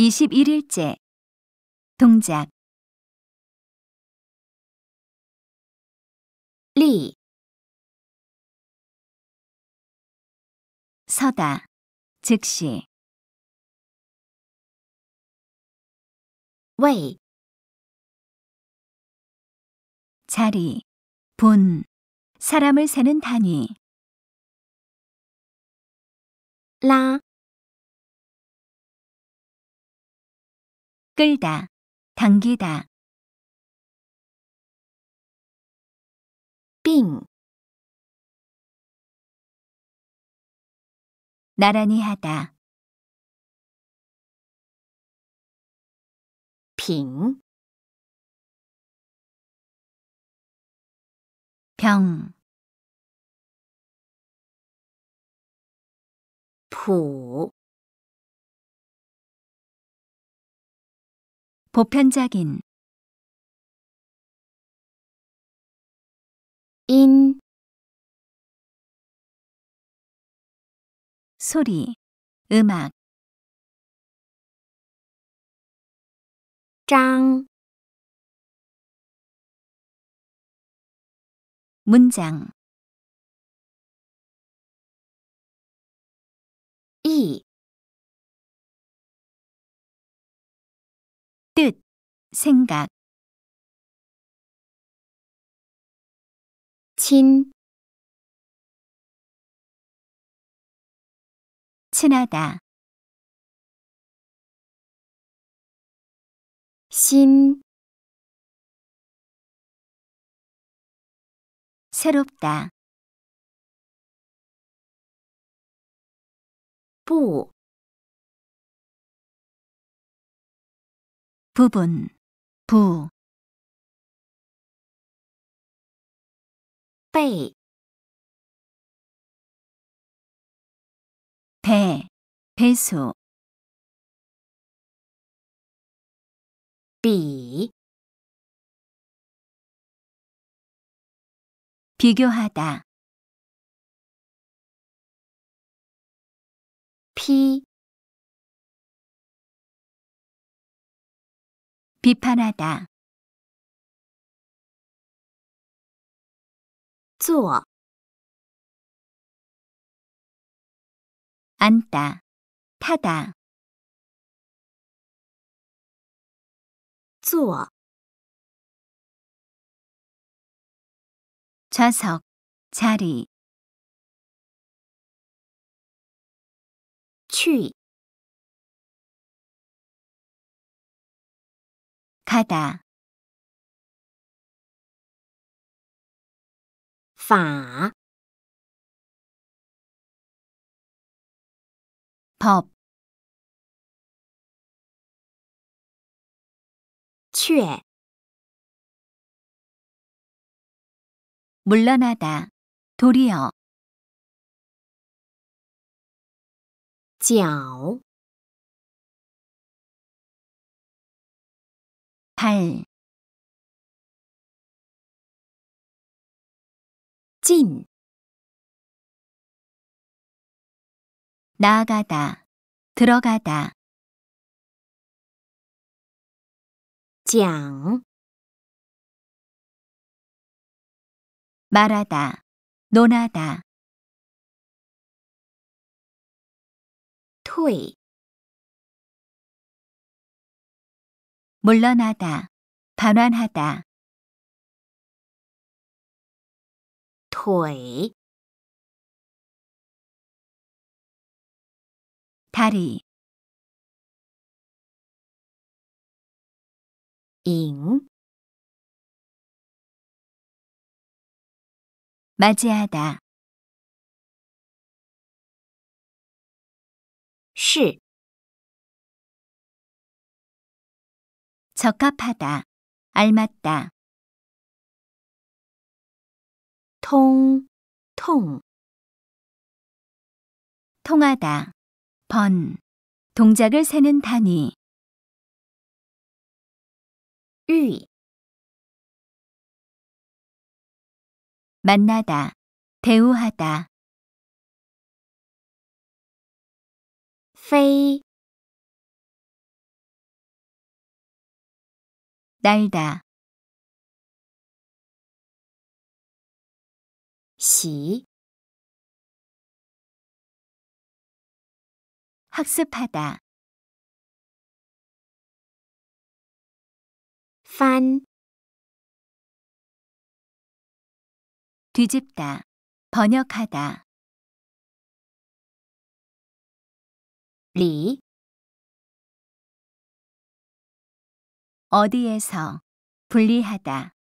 21일째 동작 리 서다 즉시 웨이 자리 본 사람을 세는 단위 라 끌다, 당기다. 빙 나란히 하다. 빙 병, 부, 보편적인 인 소리 음악 짱 문장 생각 친 친하다 신 새롭다 不 부분 부背배 배수 비 비교하다 피 비판하다. 做 앉다, 타다. 坐 좌석, 자리. 去 가다 法 법, 却 물러나다, 도리어 脚 발, 찐, 나아가다, 들어가다, 장. 말하다, 논하다, 토익. 물러나다, 반환하다. 토腿 다리, 잉 맞이하다, 시 적합하다, 알맞다. 통, 통. 통하다, 번. 동작을 세는 단위. 의. 만나다, 대우하다. 飞 날다 시 학습하다 판 뒤집다 번역하다 리 어디에서 분리하다